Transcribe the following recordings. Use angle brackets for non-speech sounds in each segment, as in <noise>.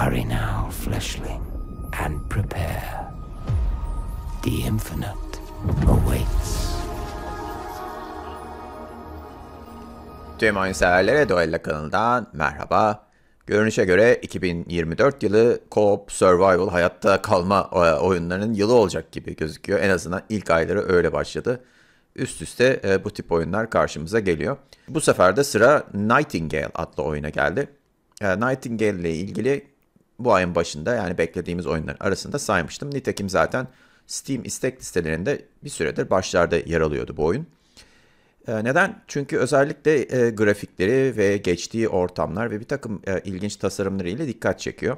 Hurry now, fleshling, and prepare. The infinite awaits. Tüm oyun severlere Duella kanalından merhaba. Görünüşe göre 2024 yılı co-op survival hayatta kalma e, oyunlarının yılı olacak gibi gözüküyor. En azından ilk ayları öyle başladı. Üst üste e, bu tip oyunlar karşımıza geliyor. Bu sefer de sıra Nightingale adlı oyuna geldi. E, Nightingale ile ilgili bu ayın başında yani beklediğimiz oyunlar arasında saymıştım. Nitekim zaten Steam istek listelerinde bir süredir başlarda yer alıyordu bu oyun. Ee, neden? Çünkü özellikle e, grafikleri ve geçtiği ortamlar ve bir takım e, ilginç tasarımları ile dikkat çekiyor.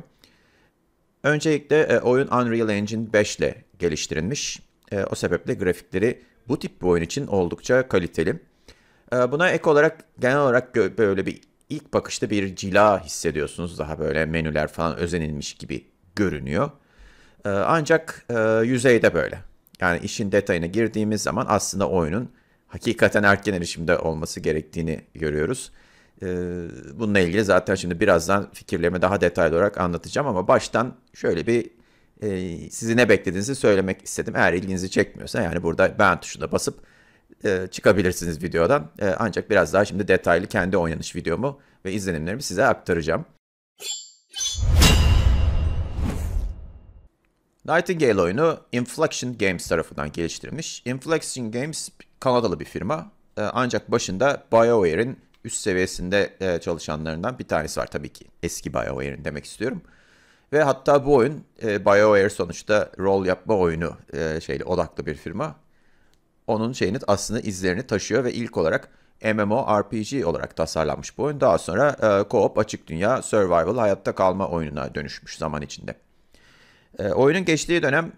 Öncelikle e, oyun Unreal Engine 5 ile geliştirilmiş. E, o sebeple grafikleri bu tip bir oyun için oldukça kaliteli. E, buna ek olarak genel olarak böyle bir ilk bakışta bir cila hissediyorsunuz. Daha böyle menüler falan özenilmiş gibi görünüyor. Ee, ancak e, yüzeyde böyle. Yani işin detayına girdiğimiz zaman aslında oyunun hakikaten erken erişimde olması gerektiğini görüyoruz. Ee, bununla ilgili zaten şimdi birazdan fikirlerimi daha detaylı olarak anlatacağım ama baştan şöyle bir e, sizi ne beklediğinizi söylemek istedim. Eğer ilginizi çekmiyorsa yani burada beğen tuşuna basıp e, çıkabilirsiniz videodan. E, ancak biraz daha şimdi detaylı kendi oynanış videomu ve izlenimlerimi size aktaracağım. Nightingale oyunu Inflection Games tarafından geliştirilmiş. Inflection Games Kanadalı bir firma. E, ancak başında BioWare'in üst seviyesinde e, çalışanlarından bir tanesi var tabii ki. Eski BioWare'in demek istiyorum. Ve hatta bu oyun e, BioWare sonuçta rol yapma oyunu e, şeyle odaklı bir firma onun şeyini aslında izlerini taşıyor ve ilk olarak MMORPG olarak tasarlanmış bu oyun. Daha sonra e, co-op açık dünya survival hayatta kalma oyununa dönüşmüş zaman içinde. E, oyunun geçtiği dönem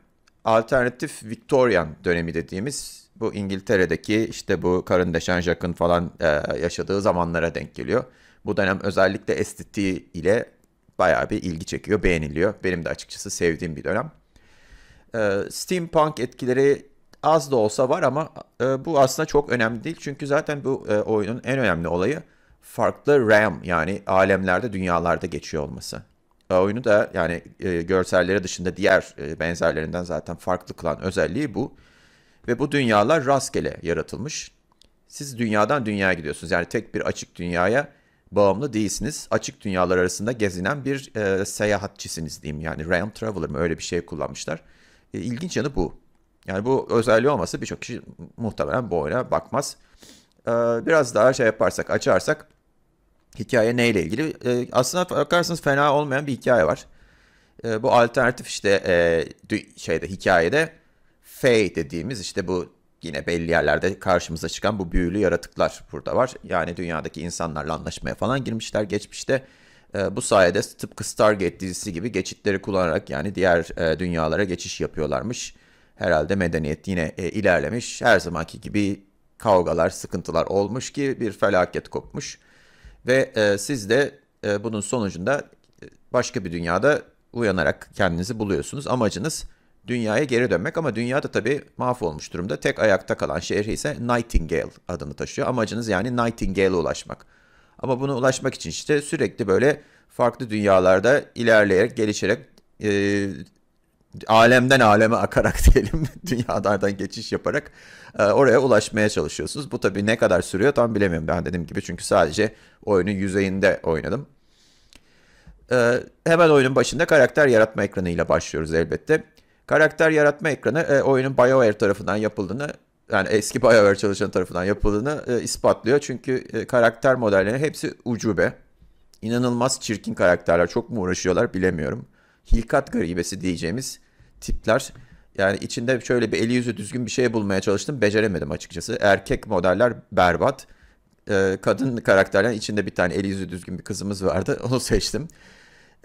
alternatif Victorian dönemi dediğimiz bu İngiltere'deki işte bu Karın Deşen Jack'ın falan e, yaşadığı zamanlara denk geliyor. Bu dönem özellikle estetiği ile bayağı bir ilgi çekiyor, beğeniliyor. Benim de açıkçası sevdiğim bir dönem. E, steampunk etkileri az da olsa var ama e, bu aslında çok önemli değil. Çünkü zaten bu e, oyunun en önemli olayı farklı RAM yani alemlerde, dünyalarda geçiyor olması. E, oyunu da yani e, görselleri dışında diğer e, benzerlerinden zaten farklı kılan özelliği bu. Ve bu dünyalar rastgele yaratılmış. Siz dünyadan dünyaya gidiyorsunuz. Yani tek bir açık dünyaya bağımlı değilsiniz. Açık dünyalar arasında gezinen bir e, seyahatçisiniz diyeyim. Yani Realm Traveler mı öyle bir şey kullanmışlar. E, ilginç yanı bu. Yani bu özelliği olması birçok kişi muhtemelen bu oyuna bakmaz. Ee, biraz daha şey yaparsak, açarsak hikaye neyle ilgili? Ee, aslında bakarsanız fena olmayan bir hikaye var. Ee, bu alternatif işte e, şeyde hikayede Fey dediğimiz işte bu yine belli yerlerde karşımıza çıkan bu büyülü yaratıklar burada var. Yani dünyadaki insanlarla anlaşmaya falan girmişler geçmişte. bu sayede tıpkı Stargate dizisi gibi geçitleri kullanarak yani diğer e, dünyalara geçiş yapıyorlarmış herhalde medeniyet yine e, ilerlemiş. Her zamanki gibi kavgalar, sıkıntılar olmuş ki bir felaket kopmuş. Ve e, siz de e, bunun sonucunda e, başka bir dünyada uyanarak kendinizi buluyorsunuz. Amacınız dünyaya geri dönmek ama dünyada tabii mahvolmuş durumda. Tek ayakta kalan şehri ise Nightingale adını taşıyor. Amacınız yani Nightingale'e ulaşmak. Ama bunu ulaşmak için işte sürekli böyle farklı dünyalarda ilerleyerek, gelişerek e, alemden aleme akarak <laughs> diyelim dünyalardan geçiş yaparak e, oraya ulaşmaya çalışıyorsunuz. Bu tabii ne kadar sürüyor tam bilemiyorum ben dediğim gibi çünkü sadece oyunun yüzeyinde oynadım. E, hemen oyunun başında karakter yaratma ekranıyla başlıyoruz elbette. Karakter yaratma ekranı e, oyunun BioWare tarafından yapıldığını yani eski BioWare çalışan tarafından yapıldığını e, ispatlıyor. Çünkü e, karakter modellerinin hepsi ucube. İnanılmaz çirkin karakterler. Çok mu uğraşıyorlar bilemiyorum hilkat garibesi diyeceğimiz tipler. Yani içinde şöyle bir eli yüzü düzgün bir şey bulmaya çalıştım. Beceremedim açıkçası. Erkek modeller berbat. Ee, kadın karakterlerin içinde bir tane eli yüzü düzgün bir kızımız vardı. <laughs> Onu seçtim.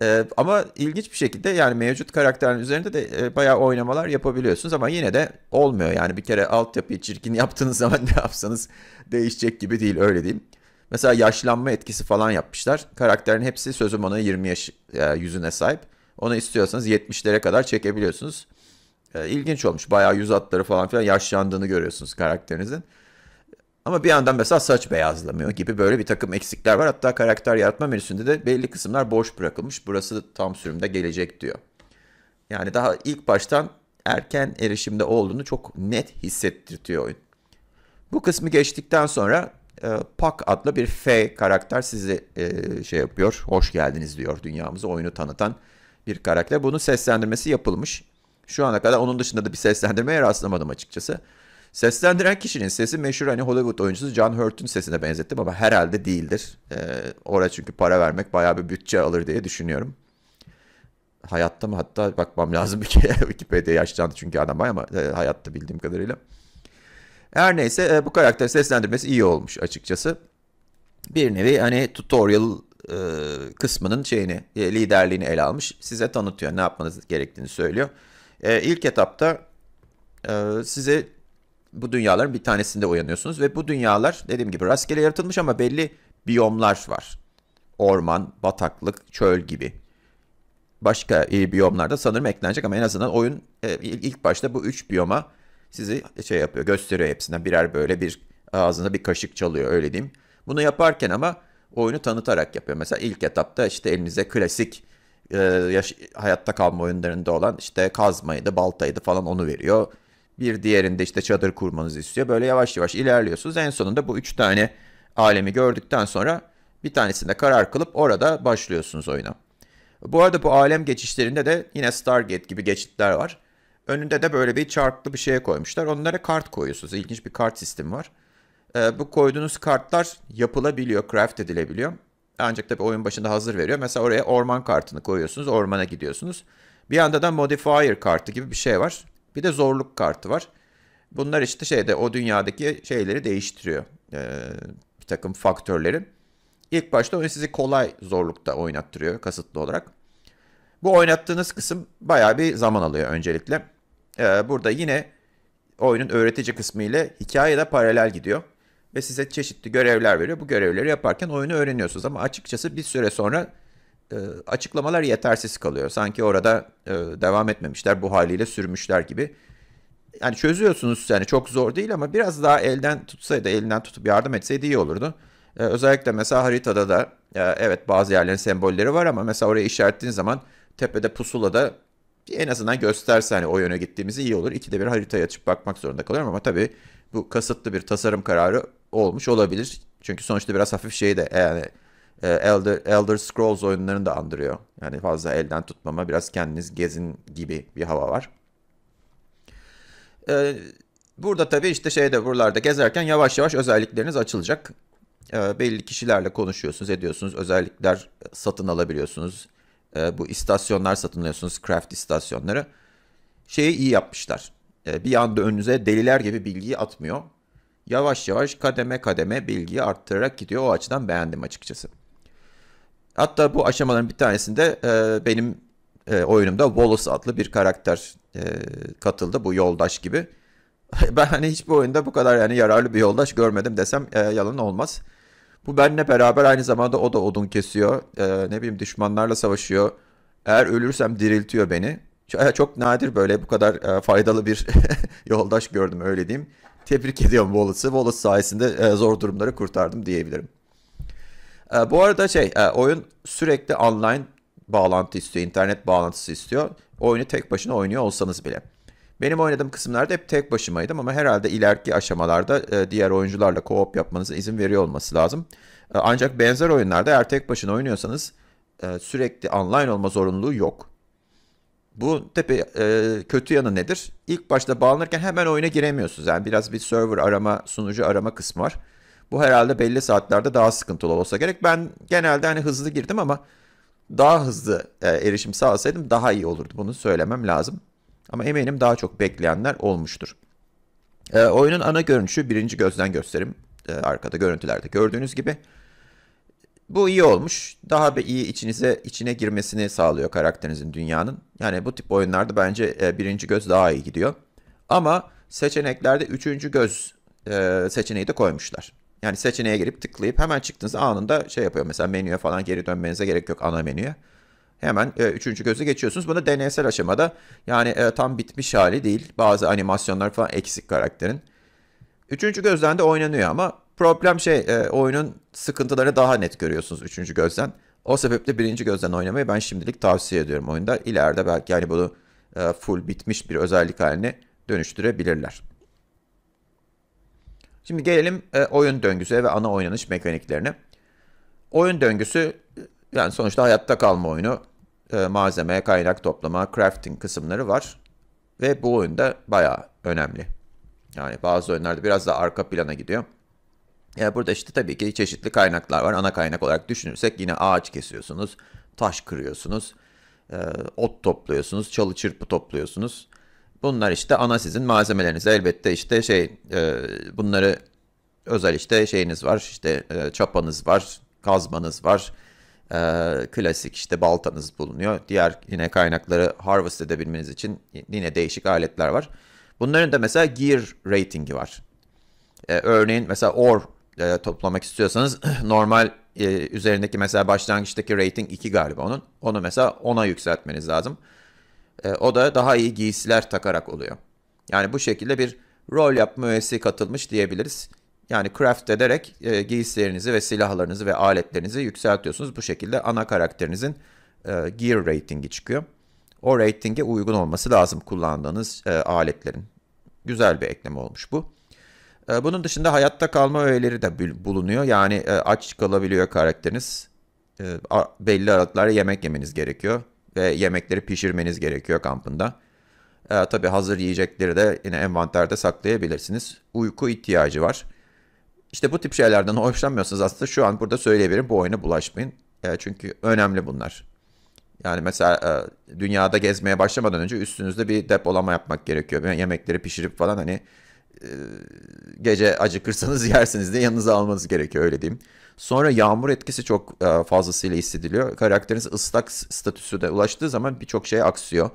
Ee, ama ilginç bir şekilde yani mevcut karakterin üzerinde de e, bayağı oynamalar yapabiliyorsunuz ama yine de olmuyor. Yani bir kere altyapıyı çirkin yaptığınız <laughs> zaman ne yapsanız değişecek gibi değil öyle diyeyim. Mesela yaşlanma etkisi falan yapmışlar. Karakterin hepsi sözüm ona 20 yaş e, yüzüne sahip. Onu istiyorsanız 70'lere kadar çekebiliyorsunuz. E, ilginç olmuş. Bayağı yüz hatları falan filan yaşlandığını görüyorsunuz karakterinizin. Ama bir yandan mesela saç beyazlamıyor gibi böyle bir takım eksikler var. Hatta karakter yaratma menüsünde de belli kısımlar boş bırakılmış. Burası tam sürümde gelecek diyor. Yani daha ilk baştan erken erişimde olduğunu çok net hissettirtiyor oyun. Bu kısmı geçtikten sonra e, Pak adlı bir F karakter sizi e, şey yapıyor. Hoş geldiniz diyor dünyamızı oyunu tanıtan bir karakter. Bunun seslendirmesi yapılmış. Şu ana kadar onun dışında da bir seslendirmeye rastlamadım açıkçası. Seslendiren kişinin sesi meşhur hani Hollywood oyuncusu John Hurt'un sesine benzettim ama herhalde değildir. Ee, oraya çünkü para vermek bayağı bir bütçe alır diye düşünüyorum. Hayatta mı hatta bakmam lazım bir kere <laughs> Wikipedia yaşlandı çünkü adam ama e, hayatta bildiğim kadarıyla. Her neyse e, bu karakter seslendirmesi iyi olmuş açıkçası. Bir nevi hani tutorial e, kısmının şeyini e, liderliğini ele almış. Size tanıtıyor ne yapmanız gerektiğini söylüyor. E, ilk etapta e, size bu dünyaların bir tanesinde uyanıyorsunuz ve bu dünyalar dediğim gibi rastgele yaratılmış ama belli biyomlar var. Orman, bataklık, çöl gibi. Başka e, biyomlarda sanırım eklenecek ama en azından oyun e, ilk başta bu üç biyoma sizi e, şey yapıyor, gösteriyor hepsinden birer böyle bir ağzında bir kaşık çalıyor öyle diyeyim. Bunu yaparken ama oyunu tanıtarak yapıyor. Mesela ilk etapta işte elinize klasik e, yaş- hayatta kalma oyunlarında olan işte kazmaydı, baltaydı falan onu veriyor. Bir diğerinde işte çadır kurmanızı istiyor. Böyle yavaş yavaş ilerliyorsunuz. En sonunda bu üç tane alemi gördükten sonra bir tanesinde karar kılıp orada başlıyorsunuz oyuna. Bu arada bu alem geçişlerinde de yine Stargate gibi geçitler var. Önünde de böyle bir çarklı bir şeye koymuşlar. Onlara kart koyuyorsunuz. İlginç bir kart sistemi var e, bu koyduğunuz kartlar yapılabiliyor, craft edilebiliyor. Ancak tabii oyun başında hazır veriyor. Mesela oraya orman kartını koyuyorsunuz, ormana gidiyorsunuz. Bir yanda da modifier kartı gibi bir şey var. Bir de zorluk kartı var. Bunlar işte şeyde o dünyadaki şeyleri değiştiriyor. Ee, bir takım faktörleri. İlk başta oyun sizi kolay zorlukta oynattırıyor kasıtlı olarak. Bu oynattığınız kısım bayağı bir zaman alıyor öncelikle. Ee, burada yine oyunun öğretici kısmı ile hikaye de paralel gidiyor ve size çeşitli görevler veriyor. Bu görevleri yaparken oyunu öğreniyorsunuz ama açıkçası bir süre sonra e, açıklamalar yetersiz kalıyor. Sanki orada e, devam etmemişler, bu haliyle sürmüşler gibi. Yani çözüyorsunuz yani çok zor değil ama biraz daha elden tutsaydı, elinden tutup yardım etseydi iyi olurdu. E, özellikle mesela haritada da e, evet bazı yerlerin sembolleri var ama mesela oraya işaretlediğin zaman tepede pusulada en azından gösterse hani o yöne gittiğimizi iyi olur. İkide bir haritaya açıp bakmak zorunda kalıyorum ama tabii bu kasıtlı bir tasarım kararı olmuş olabilir. Çünkü sonuçta biraz hafif şey de e, yani e, Elder, Elder Scrolls oyunlarını da andırıyor. Yani fazla elden tutmama biraz kendiniz gezin gibi bir hava var. Ee, burada tabii işte şeyde buralarda gezerken yavaş yavaş özellikleriniz açılacak. Ee, belli kişilerle konuşuyorsunuz, ediyorsunuz. Özellikler satın alabiliyorsunuz. Ee, bu istasyonlar satın alıyorsunuz, craft istasyonları. Şeyi iyi yapmışlar. E, bir anda önünüze deliler gibi bilgiyi atmıyor. Yavaş yavaş kademe kademe bilgiyi arttırarak gidiyor. O açıdan beğendim açıkçası. Hatta bu aşamaların bir tanesinde e, benim e, oyunumda Wallace adlı bir karakter katıldı bu yoldaş gibi. <laughs> Ben hani hiçbir oyunda bu kadar yani yararlı bir yoldaş görmedim desem e, yalan olmaz. Bu benimle beraber aynı zamanda o da odun kesiyor. ne bileyim düşmanlarla savaşıyor. Eğer ölürsem diriltiyor beni. E, çok nadir böyle bu kadar e, faydalı bir <laughs> yoldaş gördüm öyle diyeyim. Tebrik ediyorum Wallace'ı. Wallace sayesinde e, zor durumları kurtardım diyebilirim. Bu arada şey oyun sürekli online bağlantı istiyor, internet bağlantısı istiyor. Oyunu tek başına oynuyor olsanız bile. Benim oynadığım kısımlarda hep tek başımaydım ama herhalde ileriki aşamalarda diğer oyuncularla co-op yapmanıza izin veriyor olması lazım. Ancak benzer oyunlarda eğer tek başına oynuyorsanız sürekli online olma zorunluluğu yok. Bu tepe e, kötü yanı nedir? İlk başta bağlanırken hemen oyuna giremiyorsunuz. Yani biraz bir server arama, sunucu arama kısmı var. Bu herhalde belli saatlerde daha sıkıntılı olsa gerek. Ben genelde hani hızlı girdim ama daha hızlı e, erişim sağlasaydım daha iyi olurdu. Bunu söylemem lazım. Ama eminim daha çok bekleyenler olmuştur. E, oyunun ana görünüşü birinci gözden gösterim. E, arkada görüntülerde gördüğünüz gibi. Bu iyi olmuş. Daha bir iyi içinize içine girmesini sağlıyor karakterinizin dünyanın. Yani bu tip oyunlarda bence e, birinci göz daha iyi gidiyor. Ama seçeneklerde üçüncü göz e, seçeneği de koymuşlar. Yani seçeneğe girip tıklayıp hemen çıktığınız anında şey yapıyor. Mesela menüye falan geri dönmenize gerek yok ana menüye. Hemen e, üçüncü gözü geçiyorsunuz. Bunu deneysel aşamada yani e, tam bitmiş hali değil. Bazı animasyonlar falan eksik karakterin. Üçüncü gözden de oynanıyor ama Problem şey e, oyunun sıkıntıları daha net görüyorsunuz üçüncü gözden. O sebeple birinci gözden oynamayı ben şimdilik tavsiye ediyorum oyunda. İleride belki yani bunu e, full bitmiş bir özellik haline dönüştürebilirler. Şimdi gelelim e, oyun döngüsü ve ana oynanış mekaniklerine. Oyun döngüsü e, yani sonuçta hayatta kalma oyunu. E, malzeme, kaynak toplama, crafting kısımları var. Ve bu oyunda bayağı önemli. Yani bazı oyunlarda biraz daha arka plana gidiyor. Ya e, burada işte tabii ki çeşitli kaynaklar var. Ana kaynak olarak düşünürsek yine ağaç kesiyorsunuz, taş kırıyorsunuz, e, ot topluyorsunuz, çalı çırpı topluyorsunuz. Bunlar işte ana sizin malzemeleriniz. Elbette işte şey e, bunları özel işte şeyiniz var, işte çapanız var, kazmanız var. Klasik işte baltanız bulunuyor. Diğer yine kaynakları harvest edebilmeniz için yine değişik aletler var. Bunların da mesela gear ratingi var. Ee, örneğin mesela ore e, toplamak istiyorsanız <clears throat> normal e, üzerindeki mesela başlangıçtaki rating 2 galiba onun. Onu mesela 10'a yükseltmeniz lazım. E, o da daha iyi giysiler takarak oluyor. Yani bu şekilde bir rol yapma üyesi katılmış diyebiliriz. Yani craft ederek e, giysilerinizi ve silahlarınızı ve aletlerinizi yükseltiyorsunuz. Bu şekilde ana karakterinizin e, gear ratingi çıkıyor. O ratinge uygun olması lazım kullandığınız e, aletlerin. Güzel bir ekleme olmuş bu. Ee, bunun dışında hayatta kalma öğeleri de bulunuyor. Yani e, aç kalabiliyor karakteriniz. Ee, belli aralıklarla yemek yemeniz gerekiyor. Ve yemekleri pişirmeniz gerekiyor kampında. Ee, Tabi hazır yiyecekleri de yine envanterde saklayabilirsiniz. Uyku ihtiyacı var. İşte bu tip şeylerden <laughs> hoşlanmıyorsanız aslında şu an burada söyleyebilirim. Bu oyuna bulaşmayın. Çünkü önemli bunlar. Yani mesela e, dünyada gezmeye başlamadan önce üstünüzde bir depolama yapmak gerekiyor. Yemekleri pişirip falan hani e, gece acıkırsanız <laughs> yersiniz diye yanınıza almanız gerekiyor öyle diyeyim. Sonra yağmur etkisi çok e, fazlasıyla hissediliyor. Karakteriniz ıslak statüsü de ulaştığı zaman birçok şey aksıyor.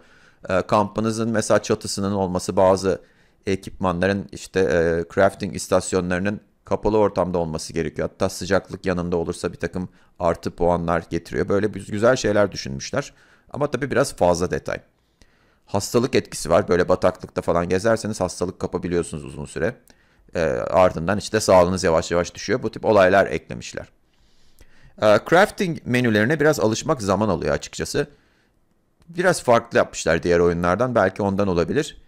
E, kampınızın mesela çatısının olması bazı ekipmanların işte crafting istasyonlarının kapalı ortamda olması gerekiyor. Hatta sıcaklık yanında olursa bir takım artı puanlar getiriyor. Böyle güzel şeyler düşünmüşler. Ama tabii biraz fazla detay hastalık etkisi var. Böyle bataklıkta falan gezerseniz hastalık kapabiliyorsunuz uzun süre. E, ardından işte sağlığınız yavaş yavaş düşüyor. Bu tip olaylar eklemişler. E, crafting menülerine biraz alışmak zaman alıyor açıkçası. Biraz farklı yapmışlar diğer oyunlardan. Belki ondan olabilir.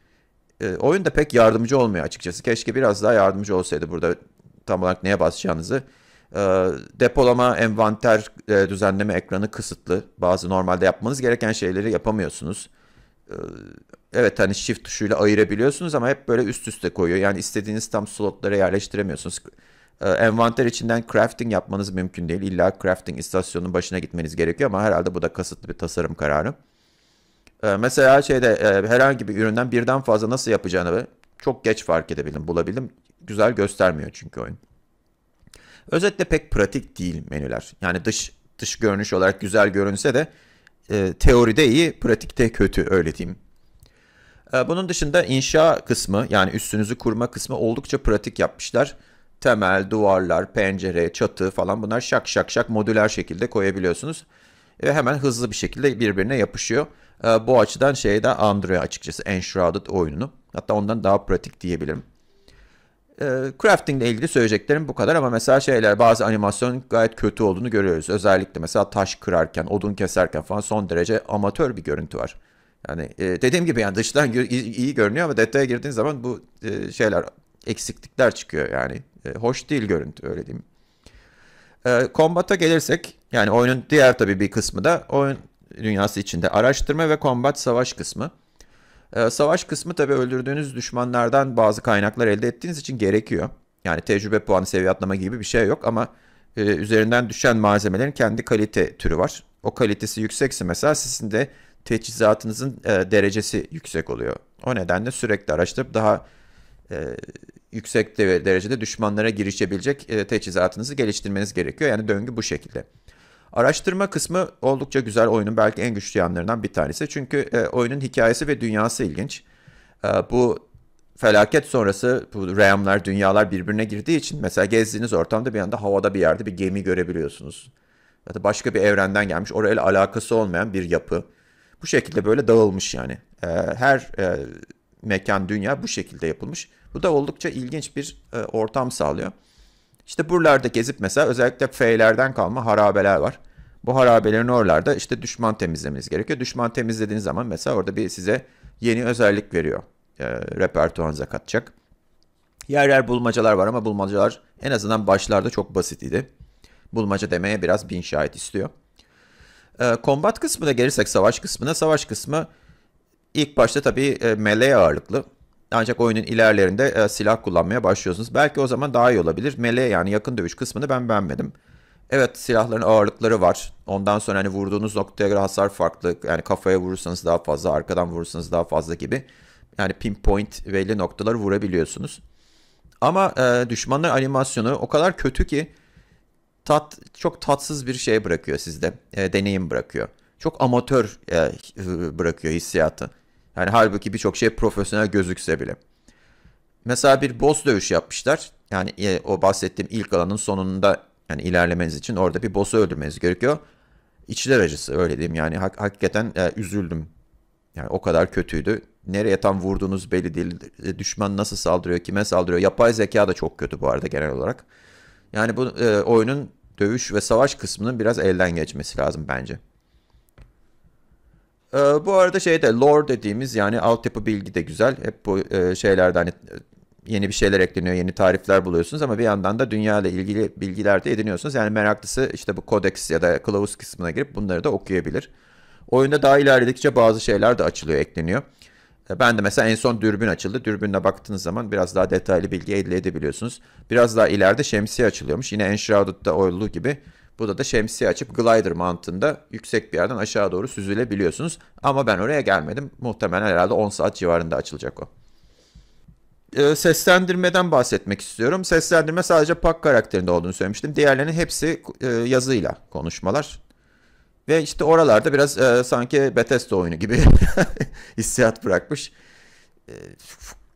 E, oyun da pek yardımcı olmuyor açıkçası. Keşke biraz daha yardımcı olsaydı burada tam olarak neye basacağınızı. E, depolama, envanter, e, düzenleme ekranı kısıtlı. Bazı normalde yapmanız gereken şeyleri yapamıyorsunuz. Ee, evet hani shift tuşuyla ayırabiliyorsunuz ama hep böyle üst üste koyuyor. Yani istediğiniz tam slotlara yerleştiremiyorsunuz. Ee, envanter içinden crafting yapmanız mümkün değil. İlla crafting istasyonunun başına gitmeniz gerekiyor ama herhalde bu da kasıtlı bir tasarım kararı. Ee, mesela şeyde e, herhangi bir üründen birden fazla nasıl yapacağını çok geç fark edebildim, bulabildim. Güzel göstermiyor çünkü oyun. Özetle pek pratik değil menüler. Yani dış dış görünüş olarak güzel görünse de e, teoride iyi, pratikte kötü öyle diyeyim. E, bunun dışında inşa kısmı yani üstünüzü kurma kısmı oldukça pratik yapmışlar. Temel, duvarlar, pencere, çatı falan bunlar şak şak şak modüler şekilde koyabiliyorsunuz. Ve hemen hızlı bir şekilde birbirine yapışıyor. E, bu açıdan şeyde Android açıkçası Enshrouded oyununu. Hatta ondan daha pratik diyebilirim. E, crafting ile ilgili söyleyeceklerim bu kadar ama mesela şeyler bazı animasyon gayet kötü olduğunu görüyoruz. Özellikle mesela taş kırarken, odun keserken falan son derece amatör bir görüntü var. Yani e, dediğim gibi yani dıştan gö- iyi, görünüyor ama detaya girdiğin zaman bu e, şeyler eksiklikler çıkıyor yani. E, hoş değil görüntü öyle diyeyim. E, kombata gelirsek yani oyunun diğer tabii bir kısmı da oyun dünyası içinde araştırma ve kombat savaş kısmı. Ee, savaş kısmı tabi öldürdüğünüz düşmanlardan bazı kaynaklar elde ettiğiniz için gerekiyor. Yani tecrübe puanı seviye atlama gibi bir şey yok ama e, üzerinden düşen malzemelerin kendi kalite türü var. O kalitesi yüksekse mesela sizin de teçhizatınızın e, derecesi yüksek oluyor. O nedenle sürekli araştırıp daha e, yüksek derecede düşmanlara girişebilecek e, teçhizatınızı geliştirmeniz gerekiyor. Yani döngü bu şekilde. Araştırma kısmı oldukça güzel oyunun belki en güçlü yanlarından bir tanesi. Çünkü e, oyunun hikayesi ve dünyası ilginç. E, bu felaket sonrası bu realmlar, dünyalar birbirine girdiği için mesela gezdiğiniz ortamda bir anda havada bir yerde bir gemi görebiliyorsunuz. Ya da başka bir evrenden gelmiş, orayla alakası olmayan bir yapı. Bu şekilde böyle dağılmış yani. E, her e, mekan, dünya bu şekilde yapılmış. Bu da oldukça ilginç bir e, ortam sağlıyor. İşte buralarda gezip mesela özellikle F'lerden kalma harabeler var. Bu harabelerin oralarda işte düşman temizlemeniz gerekiyor. Düşman temizlediğiniz zaman mesela orada bir size yeni özellik veriyor. E, repertuarınıza katacak. Yer yer bulmacalar var ama bulmacalar en azından başlarda çok basit idi. Bulmaca demeye biraz bin şahit istiyor. E, kombat kısmına gelirsek savaş kısmına. Savaş kısmı ilk başta tabii e, melee ağırlıklı. Ancak oyunun ilerlerinde e, silah kullanmaya başlıyorsunuz. Belki o zaman daha iyi olabilir. Melee yani yakın dövüş kısmını ben beğenmedim. Evet silahların ağırlıkları var. Ondan sonra hani vurduğunuz noktaya göre hasar farklı. Yani kafaya vurursanız daha fazla, arkadan vurursanız daha fazla gibi. Yani pinpoint belli noktaları vurabiliyorsunuz. Ama e, düşmanlar animasyonu o kadar kötü ki tat çok tatsız bir şey bırakıyor sizde. E, deneyim bırakıyor. Çok amatör e, bırakıyor hissiyatı. Yani halbuki birçok şey profesyonel gözükse bile. Mesela bir boss dövüş yapmışlar. Yani e, o bahsettiğim ilk alanın sonunda yani ilerlemeniz için orada bir boss'u öldürmeniz gerekiyor. İçler acısı öyle diyeyim. Yani hak, hakikaten e, üzüldüm. Yani o kadar kötüydü. Nereye tam vurduğunuz belli değil. E, düşman nasıl saldırıyor, kime saldırıyor. Yapay zeka da çok kötü bu arada genel olarak. Yani bu e, oyunun dövüş ve savaş kısmının biraz elden geçmesi lazım bence. Ee, bu arada şey de lore dediğimiz yani altyapı bilgi de güzel. Hep bu e, şeylerde hani e, yeni bir şeyler ekleniyor, yeni tarifler buluyorsunuz ama bir yandan da dünya ile ilgili bilgiler de ediniyorsunuz. Yani meraklısı işte bu kodeks ya da kılavuz kısmına girip bunları da okuyabilir. Oyunda daha ilerledikçe bazı şeyler de açılıyor, ekleniyor. E, ben de mesela en son dürbün açıldı. Dürbünle baktığınız zaman biraz daha detaylı bilgi elde edebiliyorsunuz. Biraz daha ileride şemsiye açılıyormuş. Yine Enshrouded'da olduğu gibi Burada da şemsiye açıp glider mantığında yüksek bir yerden aşağı doğru süzülebiliyorsunuz. Ama ben oraya gelmedim. Muhtemelen herhalde 10 saat civarında açılacak o. E, seslendirmeden bahsetmek istiyorum. Seslendirme sadece Pak karakterinde olduğunu söylemiştim. Diğerlerinin hepsi e, yazıyla konuşmalar. Ve işte oralarda biraz e, sanki Bethesda oyunu gibi <laughs> hissiyat bırakmış. E,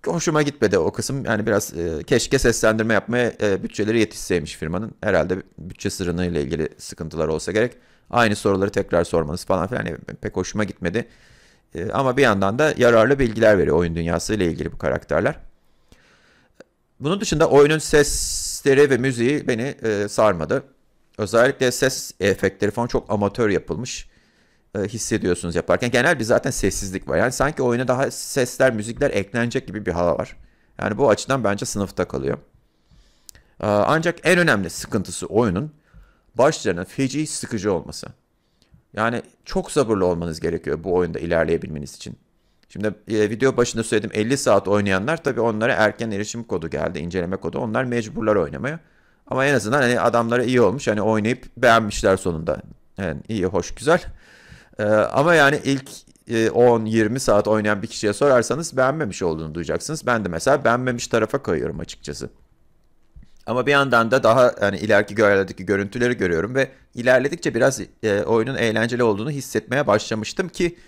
hoşuma gitmedi o kısım. Yani biraz e, keşke seslendirme yapmaya e, bütçeleri yetişseymiş firmanın. Herhalde bütçe sırrını ile ilgili sıkıntılar olsa gerek. Aynı soruları tekrar sormanız falan filan yani pek hoşuma gitmedi. E, ama bir yandan da yararlı bilgiler veriyor oyun dünyası ile ilgili bu karakterler. Bunun dışında oyunun sesleri ve müziği beni e, sarmadı. Özellikle ses efektleri falan çok amatör yapılmış. E, hissediyorsunuz yaparken. Genel bir zaten sessizlik var. Yani sanki oyuna daha sesler, müzikler eklenecek gibi bir hava var. Yani bu açıdan bence sınıfta kalıyor. E, ancak en önemli sıkıntısı oyunun başlarının feci sıkıcı olması. Yani çok sabırlı olmanız gerekiyor bu oyunda ilerleyebilmeniz için. Şimdi e, video başında söyledim 50 saat oynayanlar tabii onlara erken erişim kodu geldi, inceleme kodu. Onlar mecburlar oynamaya. Ama en azından hani adamlara iyi olmuş. Hani oynayıp beğenmişler sonunda. Yani iyi, hoş, güzel. Ee, ama yani ilk 10-20 e, saat oynayan bir kişiye sorarsanız beğenmemiş olduğunu duyacaksınız. Ben de mesela beğenmemiş tarafa kayıyorum açıkçası. Ama bir yandan da daha yani ileriki görevlerdeki görüntüleri görüyorum ve ilerledikçe biraz e, oyunun eğlenceli olduğunu hissetmeye başlamıştım ki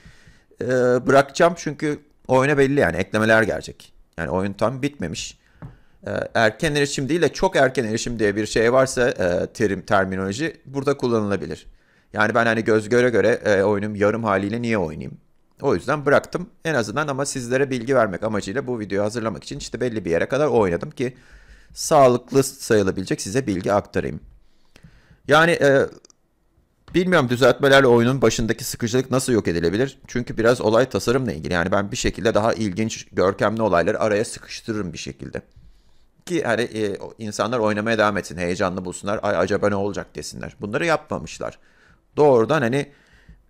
e, bırakacağım çünkü oyuna belli yani eklemeler gelecek. Yani oyun tam bitmemiş. E, erken erişim değil de çok erken erişim diye bir şey varsa e, terim terminoloji burada kullanılabilir. Yani ben hani göz göre göre e, oyunum yarım haliyle niye oynayayım? O yüzden bıraktım. En azından ama sizlere bilgi vermek amacıyla bu videoyu hazırlamak için işte belli bir yere kadar oynadım ki sağlıklı sayılabilecek size bilgi aktarayım. Yani e, bilmiyorum düzeltmelerle oyunun başındaki sıkıcılık nasıl yok edilebilir? Çünkü biraz olay tasarımla ilgili. Yani ben bir şekilde daha ilginç, görkemli olayları araya sıkıştırırım bir şekilde. Ki hani e, insanlar oynamaya devam etsin, heyecanlı bulsunlar. Ay acaba ne olacak desinler. Bunları yapmamışlar doğrudan hani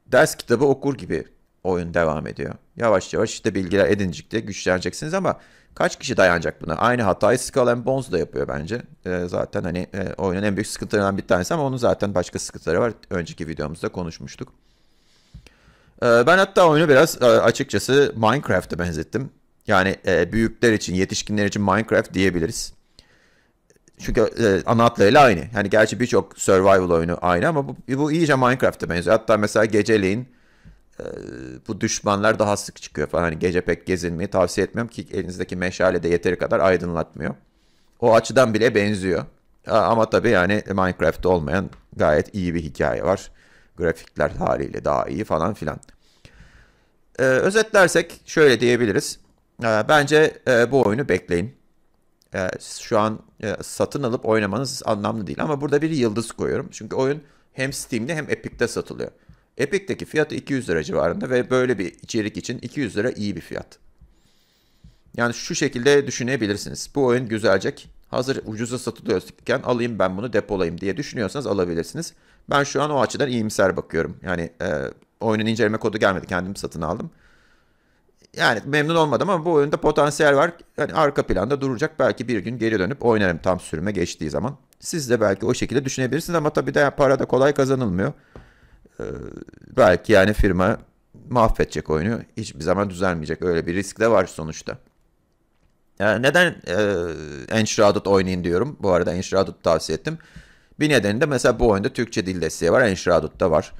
ders kitabı okur gibi oyun devam ediyor. Yavaş yavaş işte bilgiler edincikte güçleneceksiniz ama kaç kişi dayanacak buna? Aynı hatayı Skull and Bones da yapıyor bence. E, zaten hani e, oyunun en büyük sıkıntılarından bir tanesi ama onun zaten başka sıkıntıları var. Önceki videomuzda konuşmuştuk. E, ben hatta oyunu biraz e, açıkçası Minecraft'a benzettim. Yani e, büyükler için, yetişkinler için Minecraft diyebiliriz. Çünkü e, ana hatlarıyla aynı. Yani gerçi birçok survival oyunu aynı ama bu, bu iyice Minecraft'a benziyor. Hatta mesela geceleyin e, bu düşmanlar daha sık çıkıyor falan. Hani gece pek gezinmeyi tavsiye etmiyorum ki elinizdeki meşale de yeteri kadar aydınlatmıyor. O açıdan bile benziyor. Ama tabii yani Minecraft'ta olmayan gayet iyi bir hikaye var. Grafikler haliyle daha iyi falan filan. Ee, özetlersek şöyle diyebiliriz. Ee, bence e, bu oyunu bekleyin. Ee, şu an e, satın alıp oynamanız anlamlı değil. Ama burada bir yıldız koyuyorum. Çünkü oyun hem Steam'de hem Epic'te satılıyor. Epic'teki fiyatı 200 lira civarında ve böyle bir içerik için 200 lira iyi bir fiyat. Yani şu şekilde düşünebilirsiniz. Bu oyun güzelcek. Hazır ucuza satılıyorken alayım ben bunu depolayayım diye düşünüyorsanız alabilirsiniz. Ben şu an o açıdan iyimser bakıyorum. Yani e, oyunun inceleme kodu gelmedi. Kendim satın aldım yani memnun olmadım ama bu oyunda potansiyel var. Yani arka planda duracak. Belki bir gün geri dönüp oynarım tam sürüme geçtiği zaman. Siz de belki o şekilde düşünebilirsiniz ama tabii de para da kolay kazanılmıyor. Ee, belki yani firma mahvedecek oyunu. Hiçbir zaman düzelmeyecek. Öyle bir risk de var sonuçta. Yani neden e, Enshrouded oynayın diyorum. Bu arada Enshrouded tavsiye ettim. Bir nedeni de mesela bu oyunda Türkçe dil desteği var. Enshrouded'da var.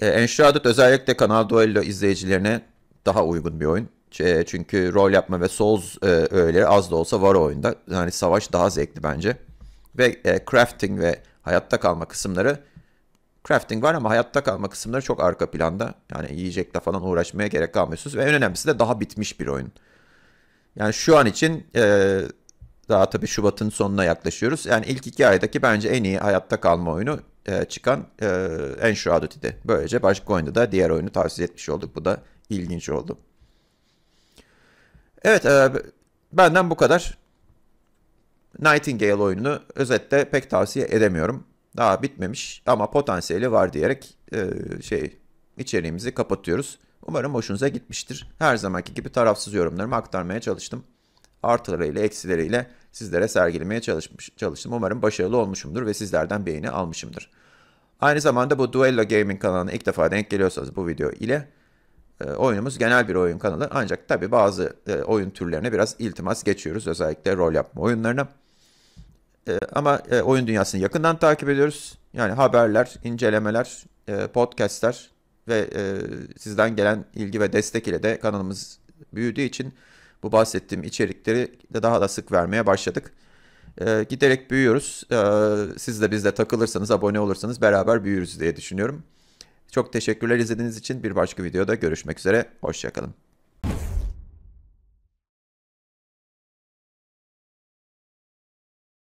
E, Enshrouded özellikle Kanal Duello izleyicilerine daha uygun bir oyun. E, çünkü rol yapma ve Souls e, öğeleri az da olsa var oyunda. Yani savaş daha zevkli bence. Ve e, crafting ve hayatta kalma kısımları crafting var ama hayatta kalma kısımları çok arka planda. Yani yiyecekle falan uğraşmaya gerek kalmıyorsunuz. Ve en önemlisi de daha bitmiş bir oyun. Yani şu an için e, daha tabii Şubat'ın sonuna yaklaşıyoruz. Yani ilk iki aydaki bence en iyi hayatta kalma oyunu e, çıkan e, Enshrouded'di. Böylece başka oyunda da diğer oyunu tavsiye etmiş olduk. Bu da ilginç oldu. Evet e, benden bu kadar. Nightingale oyununu özetle pek tavsiye edemiyorum. Daha bitmemiş ama potansiyeli var diyerek e, şey içeriğimizi kapatıyoruz. Umarım hoşunuza gitmiştir. Her zamanki gibi tarafsız yorumlarımı aktarmaya çalıştım. Artılarıyla eksileriyle sizlere sergilemeye çalışmış, çalıştım. Umarım başarılı olmuşumdur ve sizlerden beğeni almışımdır. Aynı zamanda bu Duello Gaming kanalına ilk defa denk geliyorsanız bu video ile e, oyunumuz genel bir oyun kanalı. Ancak tabi bazı e, oyun türlerine biraz iltimas geçiyoruz. Özellikle rol yapma oyunlarına. E, ama oyun dünyasını yakından takip ediyoruz. Yani haberler, incelemeler, podcastler ve sizden gelen ilgi ve destek ile de kanalımız büyüdüğü için bu bahsettiğim içerikleri de daha da sık vermeye başladık. Giderek büyüyoruz. Siz de bizle takılırsanız, abone olursanız beraber büyürüz diye düşünüyorum. Çok teşekkürler izlediğiniz için. Bir başka videoda görüşmek üzere. Hoşçakalın.